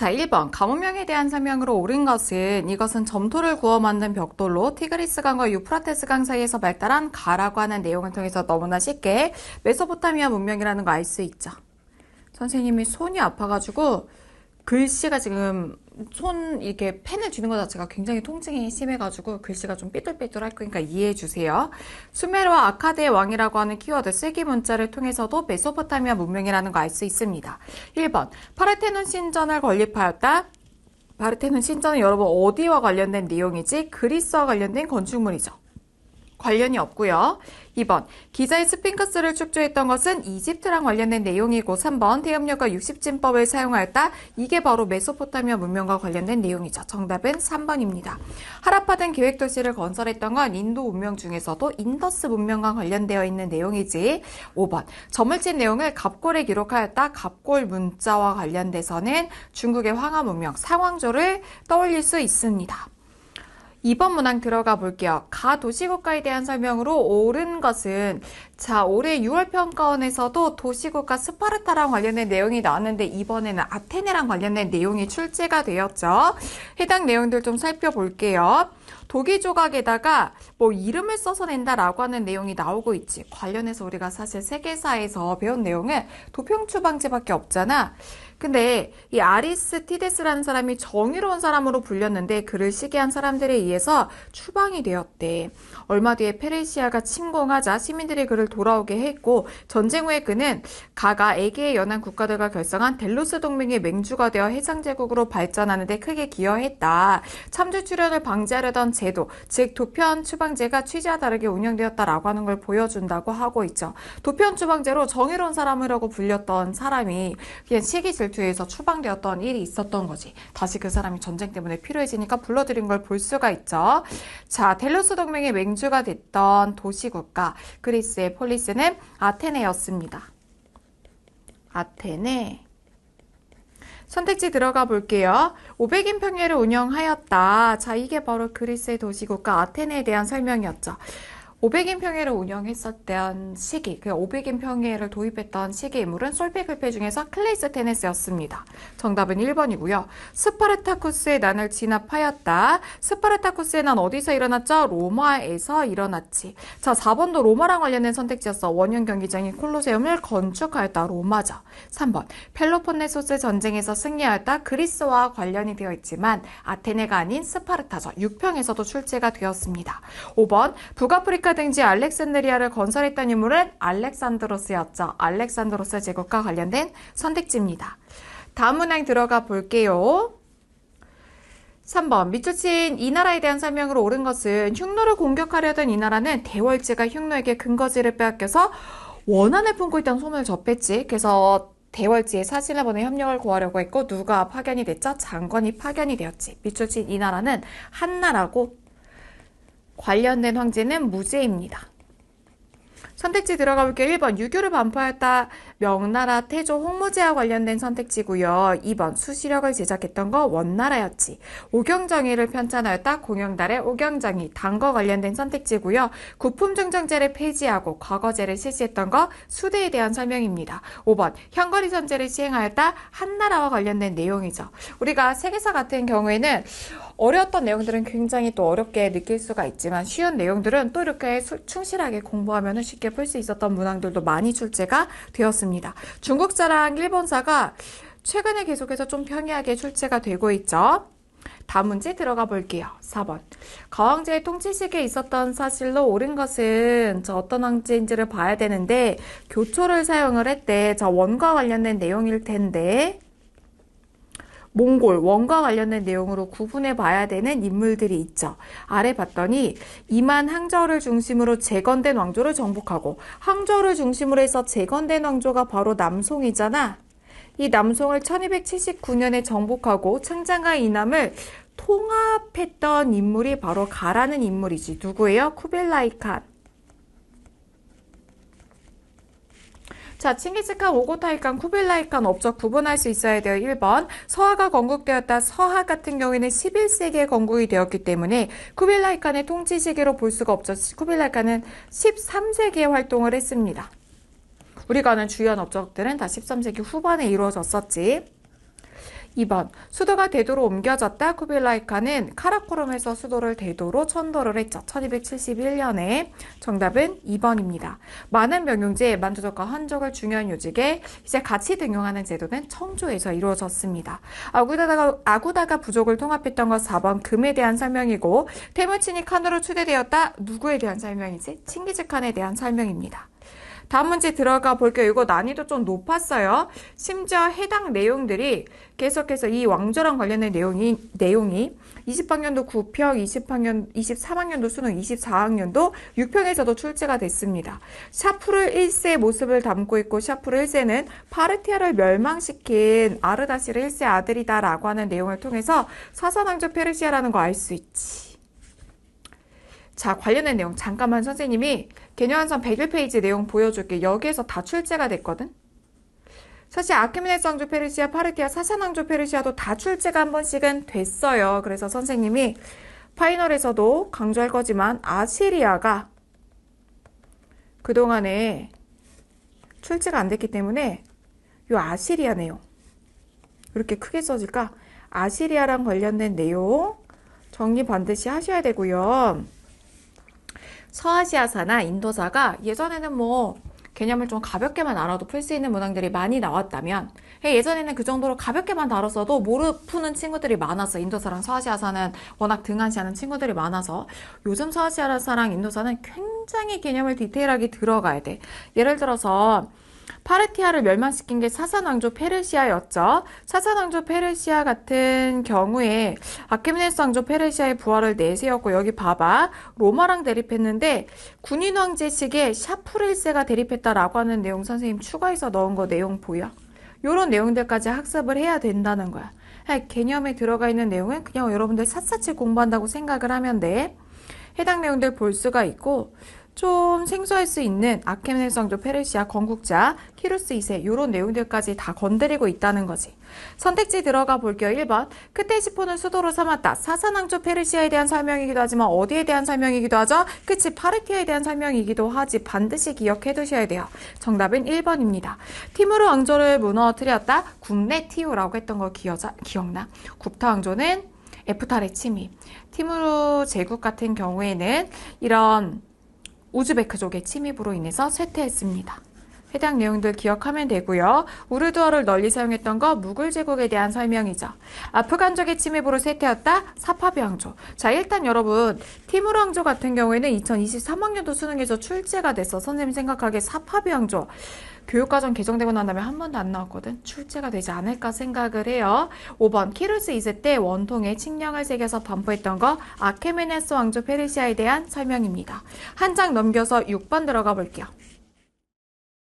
자, 1번. 가문명에 대한 설명으로 옳은 것은 이것은 점토를 구워 만든 벽돌로 티그리스강과 유프라테스강 사이에서 발달한 가라고 하는 내용을 통해서 너무나 쉽게 메소포타미아 문명이라는 거 알 수 있죠. 선생님이 손이 아파가지고 글씨가 지금 손 이렇게 펜을 쥐는 것 자체가 굉장히 통증이 심해가지고 글씨가 좀 삐뚤삐뚤할 거니까 이해해 주세요. 수메르와 아카데의 왕이라고 하는 키워드 쓰기 문자를 통해서도 메소포타미아 문명이라는 거 알 수 있습니다. 1번 파르테논 신전을 건립하였다. 파르테논 신전은 여러분 어디와 관련된 내용이지? 그리스와 관련된 건축물이죠. 관련이 없고요. 2번 기자의 스핑크스를 축조했던 것은 이집트랑 관련된 내용이고 3번 태엽력과 60진법을 사용하였다. 이게 바로 메소포타미아 문명과 관련된 내용이죠. 정답은 3번입니다. 하라파든 계획도시를 건설했던 건 인도 문명 중에서도 인더스 문명과 관련되어 있는 내용이지 5번 저물진 내용을 갑골에 기록하였다. 갑골 문자와 관련돼서는 중국의 황하 문명 상황조를 떠올릴 수 있습니다. 2번 문항 들어가 볼게요. 가 도시국가에 대한 설명으로 옳은 것은 자 올해 6월 평가원에서도 도시국가 스파르타랑 관련된 내용이 나왔는데 이번에는 아테네랑 관련된 내용이 출제가 되었죠. 해당 내용들 좀 살펴볼게요. 독일 조각에다가 뭐 이름을 써서 낸다라고 하는 내용이 나오고 있지. 관련해서 우리가 사실 세계사에서 배운 내용은 도평 추방제밖에 없잖아. 근데 이 아리스티데스라는 사람이 정의로운 사람으로 불렸는데 그를 시기한 사람들에 의해서 추방이 되었대. 얼마 뒤에 페르시아가 침공하자 시민들이 그를 돌아오게 했고 전쟁 후에 그는 가가 에게의 연안 국가들과 결성한 델로스 동맹의 맹주가 되어 해상 제국으로 발전하는 데 크게 기여했다. 참주 출현을 방지하려던 제도, 즉 도편 추방제가 취지와 다르게 운영되었다라고 하는 걸 보여준다고 하고 있죠. 도편 추방제로 정의로운 사람이라고 불렸던 사람이 그냥 시기 질 이집에서 추방되었던 일이 있었던 거지. 다시 그 사람이 전쟁 때문에 필요해지니까 불러들인 걸 볼 수가 있죠. 자, 델루스 동맹의 맹주가 됐던 도시국가 그리스의 폴리스는 아테네였습니다. 아테네. 선택지 들어가 볼게요. 500인 평회를 운영하였다. 자, 이게 바로 그리스의 도시국가 아테네에 대한 설명이었죠. 500인 평회를 운영했었던 시기, 그 500인 평회를 도입했던 시기 인물은 솔페글페 중에서 클레이스 테네스였습니다. 정답은 1번이고요. 스파르타쿠스의 난을 진압하였다. 스파르타쿠스의 난 어디서 일어났죠? 로마에서 일어났지. 자, 4번도 로마랑 관련된 선택지였어. 원형 경기장인 콜로세움을 건축하였다. 로마죠. 3번. 펠로폰네소스 전쟁에서 승리하였다. 그리스와 관련이 되어 있지만 아테네가 아닌 스파르타죠. 6평에서도 출제가 되었습니다. 5번. 북아프리카 그리스 등지 알렉산드리아를 건설했던 인물은 알렉산드로스였죠. 알렉산드로스 제국과 관련된 선택지입니다. 다음 문항 들어가 볼게요. 3번 미추친 이 나라에 대한 설명으로 옳은 것은 흉노를 공격하려던 이 나라는 대월지가 흉노에게 근거지를 빼앗겨서 원한을 품고 있던 소문을 접했지. 그래서 대월지에 사신을 보내 협력을 구하려고 했고 누가 파견이 됐죠? 장관이 파견이 되었지. 미추친 이 나라는 한나라고 관련된 황제는 무죄입니다. 선택지 들어가 볼게요. 1번 유교를 반포했다. 명나라 태조 홍무제와 관련된 선택지고요. 2번 수시력을 제작했던 거 원나라였지. 오경정의를 편찬하였다. 공영달의 오경정의 당과 관련된 선택지고요. 구품증정제를 폐지하고 과거제를 실시했던 거 수대에 대한 설명입니다. 5번 현거리선제를 시행하였다. 한나라와 관련된 내용이죠. 우리가 세계사 같은 경우에는 어려웠던 내용들은 굉장히 또 어렵게 느낄 수가 있지만 쉬운 내용들은 또 이렇게 충실하게 공부하면 쉽게 문제풀수 있었던 문항들도 많이 출제가 되었습니다. 중국사랑 일본사가 최근에 계속해서 좀 평이하게 출제가 되고 있죠. 다음 문제 들어가 볼게요. 4번. 가왕제의 통치 시기에 있었던 사실로 옳은 것은 저 어떤 황제인지를 봐야 되는데 교초를 사용을 했대. 저 원과 관련된 내용일 텐데 몽골, 원과 관련된 내용으로 구분해 봐야 되는 인물들이 있죠. 아래 봤더니 이만 항저를 중심으로 재건된 왕조를 정복하고 항저를 중심으로 해서 재건된 왕조가 바로 남송이잖아. 이 남송을 1279년에 정복하고 창장과 이남을 통합했던 인물이 바로 가라는 인물이지. 누구예요? 쿠빌라이 칸. 자, 칭기즈칸 오고타이칸, 쿠빌라이칸 업적 구분할 수 있어야 돼요. 1번 서하가 건국되었다. 서하 같은 경우에는 11세기에 건국이 되었기 때문에 쿠빌라이칸의 통치 시기로 볼 수가 없죠. 쿠빌라이칸은 13세기에 활동을 했습니다. 우리가 아는 주요한 업적들은 다 13세기 후반에 이루어졌었지. 2번 수도가 대도로 옮겨졌다. 쿠빌라이 카는 카라코름에서 수도를 대도로 천도를 했죠. 1271년에 정답은 2번입니다. 많은 명용지에 만주족과 헌적을 중요한 요직에 이제 같이 등용하는 제도는 청조에서 이루어졌습니다. 아구다가, 아구다가 부족을 통합했던 것 4번 금에 대한 설명이고 테무친이 칸으로 추대되었다. 누구에 대한 설명이지? 칭기즈 칸에 대한 설명입니다. 다음 문제 들어가 볼게요. 이거 난이도 좀 높았어요. 심지어 해당 내용들이 계속해서 이 왕조랑 관련된 내용이, 내용이 20학년도 9평, 20학년, 23학년도 수능, 24학년도 6평에서도 출제가 됐습니다. 샤프르 1세의 모습을 담고 있고 샤프르 1세는 파르티아를 멸망시킨 아르다시르 1세 아들이다라고 하는 내용을 통해서 사사왕조 페르시아라는 거 알 수 있지. 자, 관련된 내용 잠깐만 선생님이 개념완성 101페이지 내용 보여줄게. 여기에서 다 출제가 됐거든? 사실 아크메네스 왕조 페르시아, 파르키아, 사산 왕조 페르시아도 다 출제가 한 번씩은 됐어요. 그래서 선생님이 파이널에서도 강조할 거지만 아시리아가 그동안에 출제가 안 됐기 때문에 요 아시리아 내용 이렇게 크게 써질까? 아시리아랑 관련된 내용 정리 반드시 하셔야 되고요. 서아시아사나 인도사가 예전에는 뭐 개념을 좀 가볍게만 알아도 풀 수 있는 문항들이 많이 나왔다면 예, 예전에는 그 정도로 가볍게만 다뤘어도 모르 푸는 친구들이 많았어 인도사랑 서아시아사는 워낙 등한시하는 친구들이 많아서 요즘 서아시아사랑 인도사는 굉장히 개념을 디테일하게 들어가야 돼 예를 들어서 파르티아를 멸망시킨 게 사산왕조 페르시아였죠. 사산왕조 페르시아 같은 경우에 아케메네스 왕조 페르시아의 부활을 내세웠고 여기 봐봐. 로마랑 대립했는데 군인 왕제식에 샤프르 세가 대립했다라고 하는 내용 선생님 추가해서 넣은 거 내용 보여? 요런 내용들까지 학습을 해야 된다는 거야. 예, 개념에 들어가 있는 내용은 그냥 여러분들 샅샅이 공부한다고 생각을 하면 돼. 해당 내용들 볼 수가 있고 좀 생소할 수 있는 아케멘성조 페르시아 건국자 키루스 2세 이런 내용들까지 다 건드리고 있다는 거지. 선택지 들어가 볼게요. 1번 크테시포는 수도로 삼았다. 사산왕조 페르시아에 대한 설명이기도 하지만 어디에 대한 설명이기도 하죠? 그치 파르티아에 대한 설명이기도 하지 반드시 기억해 두셔야 돼요. 정답은 1번입니다. 티무르 왕조를 무너뜨렸다. 국내 티오라고 했던 거 기여자, 기억나? 굽타 왕조는 에프탈의 침입. 티무르 제국 같은 경우에는 이런 우즈베크족의 침입으로 인해서 쇠퇴했습니다. 해당 내용들 기억하면 되고요. 우르두어를 널리 사용했던 거 무굴 제국에 대한 설명이죠. 아프간족의 침입으로 쇠퇴했다 사파병조. 자 일단 여러분 티무르 왕조 같은 경우에는 2023학년도 수능에서 출제가 돼서 선생님 생각하기에 사파병조 교육과정 개정되고 난 다음에 한 번도 안 나왔거든. 출제가 되지 않을까 생각을 해요. 5번 키루스 2세 때 원통에 칙령을 새겨서 반포했던 거 아케메네스 왕조 페르시아에 대한 설명입니다. 한 장 넘겨서 6번 들어가 볼게요.